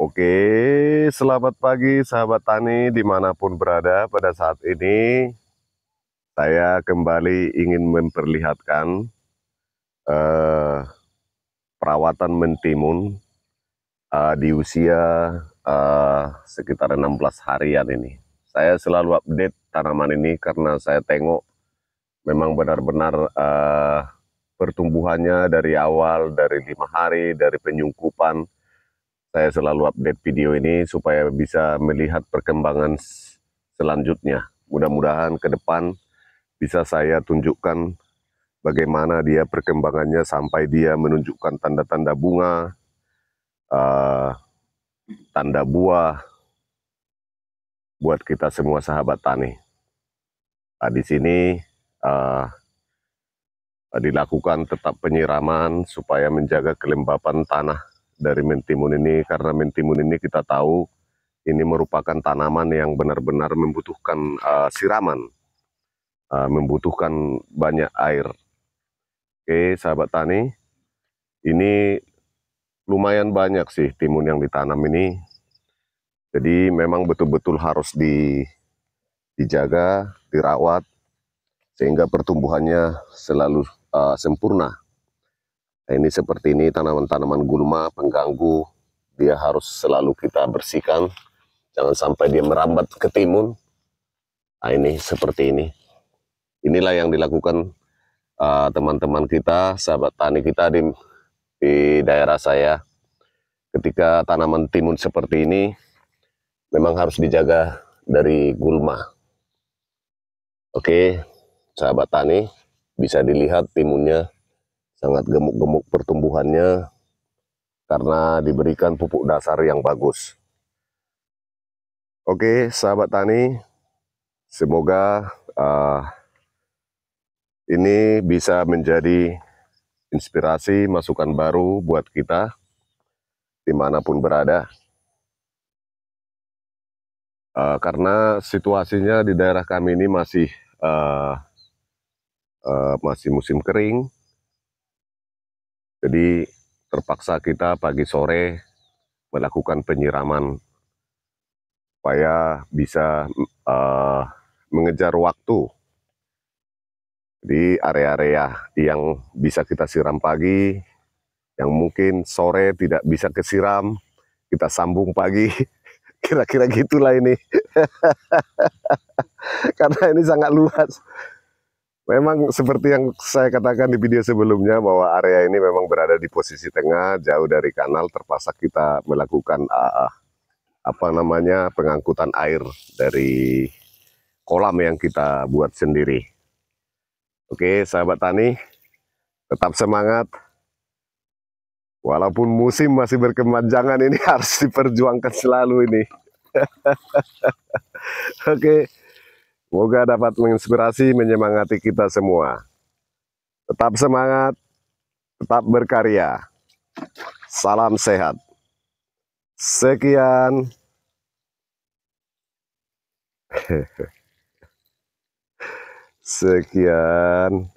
Oke, selamat pagi sahabat tani dimanapun berada pada saat ini. Saya kembali ingin memperlihatkan uh, perawatan mentimun uh, di usia uh, sekitar 16 harian ini. Saya selalu update tanaman ini karena saya tengok memang benar-benar uh, pertumbuhannya dari awal, dari lima hari, dari penyungkupan, saya selalu update video ini supaya bisa melihat perkembangan selanjutnya. Mudah-mudahan ke depan bisa saya tunjukkan bagaimana dia perkembangannya sampai dia menunjukkan tanda-tanda bunga, uh, tanda buah buat kita semua sahabat tani. Nah, di sini uh, dilakukan tetap penyiraman supaya menjaga kelembapan tanah dari mentimun ini karena mentimun ini kita tahu ini merupakan tanaman yang benar-benar membutuhkan uh, siraman, uh, membutuhkan banyak air. Oke, sahabat tani, ini lumayan banyak sih timun yang ditanam ini. Jadi memang betul-betul harus di, dijaga, dirawat, sehingga pertumbuhannya selalu uh, sempurna. Nah, ini seperti ini tanaman-tanaman gulma pengganggu, dia harus selalu kita bersihkan. Jangan sampai dia merambat ke timun. Nah, ini seperti ini. Inilah yang dilakukan eh, teman-teman uh, kita, sahabat tani kita di di daerah saya. Ketika tanaman timun seperti ini memang harus dijaga dari gulma. Oke, sahabat tani bisa dilihat timunnya sangat gemuk-gemuk pertumbuhannya karena diberikan pupuk dasar yang bagus. Oke, sahabat tani, semoga uh, ini bisa menjadi inspirasi, masukan baru buat kita dimanapun berada. Uh, karena situasinya di daerah kami ini masih uh, uh, masih musim kering, jadi terpaksa kita pagi sore melakukan penyiraman supaya bisa uh, mengejar waktu. Jadi area-area yang bisa kita siram pagi, yang mungkin sore tidak bisa kesiram, kita sambung pagi. Kira-kira gitulah ini. Karena ini sangat luas. Memang seperti yang saya katakan di video sebelumnya bahwa area ini memang berada di posisi tengah, jauh dari kanal, terpaksa kita melakukan uh, apa namanya pengangkutan air dari kolam yang kita buat sendiri. Oke, sahabat tani, tetap semangat. Walaupun musim masih berkemanjangan ini harus diperjuangkan selalu ini. Oke. Semoga dapat menginspirasi, menyemangati kita semua. Tetap semangat, tetap berkarya. Salam sehat. Sekian. Sekian.